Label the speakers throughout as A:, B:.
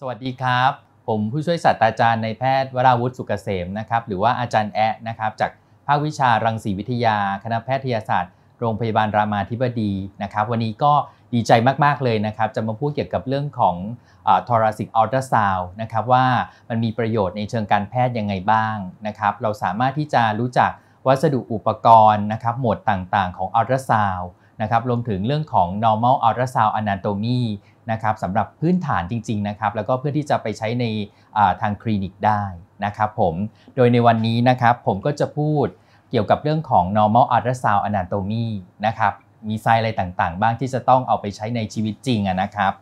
A: สวัสดีครับ ผมผู้ช่วยศาสตราจารย์ในแพทย์ วราวุฒิสุกเกษมนะครับหรือว่าอาจารย์แอะนะครับจากภาควิชารังสีวิทยาคณะแพทยศาสตร์ โรงพยาบาลรามาธิบดีนะครับวันนี้ก็ดีใจมากๆเลยนะครับ จะมาพูดเกี่ยวกับเรื่องของทอราซิกออรตดาซาวนะครับว่ามันมีประโยชน์ในเชิงการแพทย์ยังไงบ้างนะครับเราสามารถที่จะรู้จักวัสดุอุปกรณ์นะครับโหมดต่างๆของออรตดาซาวนะครับรวมถึงเรื่องของ normal ultrasound anatomy นะครับสำหรับพื้นฐานจริงๆนะครับแล้วก็เพื่อที่จะไปใช้ในทางคลินิกได้นะครับผมโดยในวันนี้นะครับผมก็จะพูดเกี่ยวกับเรื่องของ normal ultrasound anatomy นะครับมีไซส์อะไรต่างๆ บ้างที่จะต้องเอาไปใช้ในชีวิตจริงนะครับ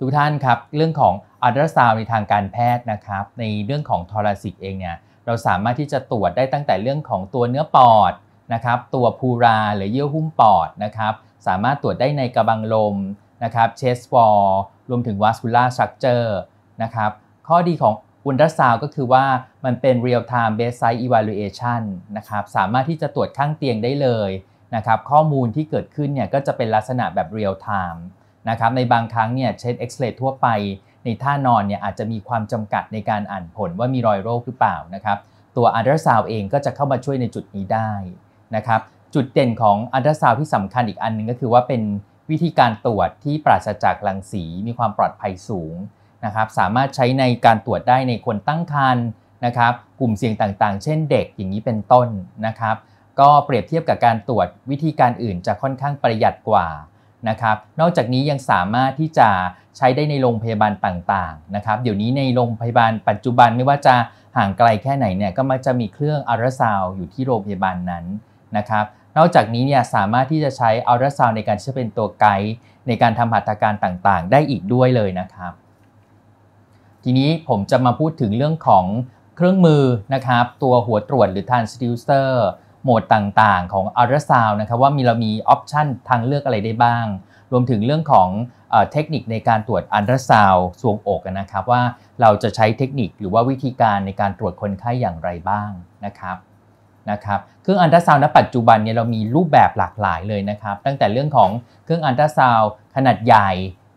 A: ทุกท่านครับเรื่องของอัลตราซาวในทางการแพทย์นะครับในเรื่องของทอราซิกเองเนี่ยเราสามารถที่จะตรวจได้ตั้งแต่เรื่องของตัวเนื้อปอดนะครับตัวพูราหรือเยื่อหุ้มปอดนะครับสามารถตรวจได้ในกระบังลมนะครับเชสฟอ์รวมถึงวาสคูล่าสตรัคเจอร์นะครับข้อดีของอุลตราซาวก็คือว่ามันเป็น real time bedside evaluation นะครับสามารถที่จะตรวจข้างเตียงได้เลยนะครับข้อมูลที่เกิดขึ้นเนี่ยก็จะเป็นลักษณะแบบ real time นะครับในบางครั้งเนี่ยเช็ดเอ็กซเรย์ทั่วไป ในท่านอนเนี่ยอาจจะมีความจำกัดในการอ่านผลว่ามีรอยโรคหรือเปล่านะครับตัวอัลตราซาวเองก็จะเข้ามาช่วยในจุดนี้ได้นะครับจุดเด่นของอัลตราซาวที่สำคัญอีกอันนึงก็คือว่าเป็นวิธีการตรวจที่ปราศจากรังสีมีความปลอดภัยสูงนะครับสามารถใช้ในการตรวจได้ในคนตั้งครรภ์นะครับกลุ่มเสี่ยงต่างๆ เช่นเด็กอย่างนี้เป็นต้นนะครับ ก็เปรียบเทียบกับการตรวจวิธีการอื่นจะค่อนข้างประหยัดกว่านะครับ นอกจากนี้ยังสามารถที่จะใช้ได้ในโรงพยาบาลต่างๆนะครับเดี๋ยวนี้ในโรงพยาบาลปัจจุบันไม่ว่าจะห่างไกลแค่ไหนเนี่ยก็มักจะมีเครื่องอาราซาวอยู่ที่โรงพยาบาลนั้นนะครับนอกจากนี้เนี่ยสามารถที่จะใช้อัลตราซาวในการช่วยเป็นตัวไกด์ ในการทำหัตถการต่าง ๆ ได้อีกด้วยเลยนะครับ ทีนี้ผมจะมาพูดถึงเรื่องของเครื่องมือนะครับ ตัวหัวตรวจหรือทนสติ s เซอร์โหมดต่างๆ ของอัลตราซาวนะครับ ว่ามีเรา มีออปชันทางเลือกอะไรได้บ้าง รวมถึงเรื่องของเทคนิคในการตรวจอัลตราซาวสวงอกนะครับว่าเราจะใช้เทคนิคหรือว่าวิธีการในการตรวจคนไข้อย่างไรบ้างนะครับนะครับเครื่องอันตราซาวน์ณปัจจุบันเนี่ยเรามีรูปแบบหลากหลายเลยนะครับตั้งแต่เรื่องของเครื่องอันตราซาวน์ขนาดใหญ่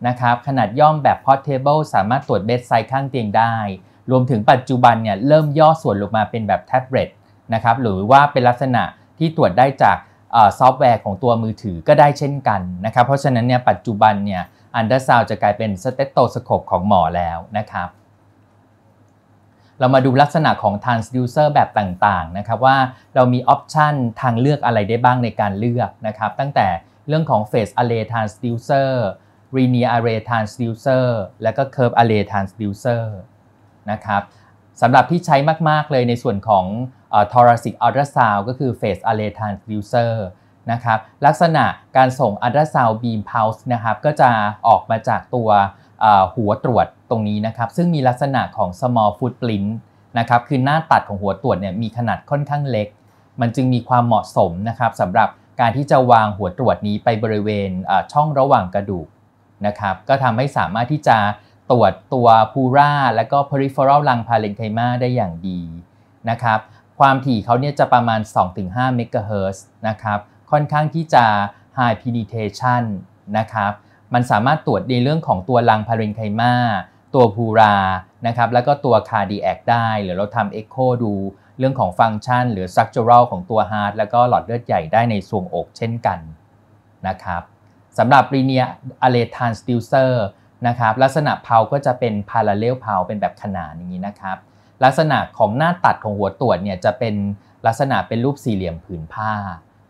A: นะครับขนาดย่อมแบบ portable สามารถตรวจเบสไซด์ข้างเตียงได้ รวมถึงปัจจุบันเนี่ยเริ่มย่อส่วนลงมาเป็นแบบแท็บเล็ตนะครับ หรือว่าเป็นลักษณะที่ตรวจได้จากซอฟต์แวร์ของตัวมือถือก็ได้เช่นกันนะครับเพราะฉะนั้นเนี่ยปัจจุบันเนี่ยอันตดร์ซาว์จะกลายเป็นสเตตโตสโคปของหมอแล้วนะครับเรามาดูลักษณะของ transducer แบบต่างๆนะครับว่าเรามีออปชันทางเลือกอะไรได้บ้างในการเลือกนะครับตั้งแต่เรื่องของ phase array transducer linear array transducer และก็ curve array transducer นะครับสำหรับที่ใช้มากๆเลยในส่วนของ thoracic ultrasound ก็คือ phase array transducer นะครับลักษณะการส่ง ultrasound beam pulse นะครับก็จะออกมาจากตัวหัวตรวจตรงนี้นะครับ ซึ่งมีลักษณะของ small footprint นะครับคือหน้าตัดของหัวตรวจเนี่ยมีขนาดค่อนข้างเล็ก มันจึงมีความเหมาะสมนะครับสำหรับการที่จะวางหัวตรวจนี้ไปบริเวณช่องระหว่างกระดูกนะครับ ก็ทำให้สามารถที่จะตรวจตัวพูราและก็ peripheral l พาเลน r ท n c มาได้อย่างดีนะครับ ความถี่เขาเนี่ยจะประมาณ 2-5เมกะเฮิร์์นะครับ ค่อนข้างที่จะ high penetration นะครับมันสามารถตรวจในเรื่องของตัวลังพารินไคมาตัวพูรานะครับแล้วก็ตัวคาร์ดิแอคได้ หรือเราทำเอ็กโคดูเรื่องของฟังก์ชันหรือสตรัคเจอรัลของตัวฮาร์ดแล้วก็หลอดเลือดใหญ่ได้ในซ่วงอกเช่นกันนะครับสำหรับรีเนียอะเลทานสติลเซอร์นะครับลักษณะเพาก็จะเป็นพาราเลลเพาเป็นแบบขนานอย่างนี้นะครับลักษณะของหน้าตัดของหัวตรวจเนี่ยจะเป็นลักษณะเป็นรูปสี่เหลี่ยมผืนผ้า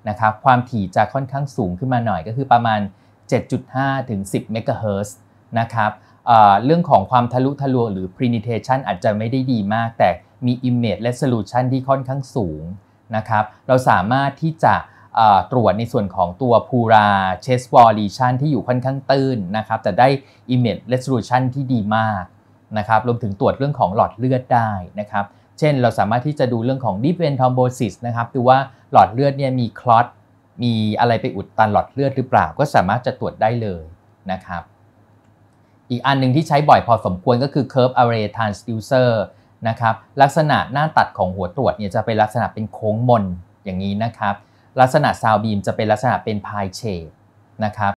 A: นะครับความถี่จะค่อนข้างสูงขึ้นมาหน่อยก็คือประมาณ7.5ถึง10 เมกะเฮิร์นะครับเรื่องของความทะลุทะลวงหรือ p e n i t a t i o n อาจจะไม่ได้ดีมาก แต่มี image resolution ที่ค่อนข้างสูงนะครับ เราสามารถที่จะตรวจในส่วนของตัวพูราเชสบอลลีชันที่อยู่ค่อนข้างตื้นนะครับแต่ได้ image resolution ที่ดีมากนะครับรวมถึงตรวจเรื่องของหลอดเลือดได้นะครับ เช่นเราสามารถที่จะดูเรื่องของ deep vein thrombosis นะครับดูว่าหลอดเลือดเนี่ยมีคลอตมีอะไรไปอุดตันหลอดเลือดหรือเปล่าก็สามารถจะตรวจได้เลยนะครับ อีกอันหนึ่งที่ใช้บ่อยพอสมควรก็คือ curve array transducer นะครับลักษณะหน้าตัดของหัวตรวจเนี่ยจะเป็นลักษณะเป็นโค้งมนอย่างนี้นะครับ ลักษณะซาวบีมจะเป็นลักษณะเป็นพายเชดนะครับ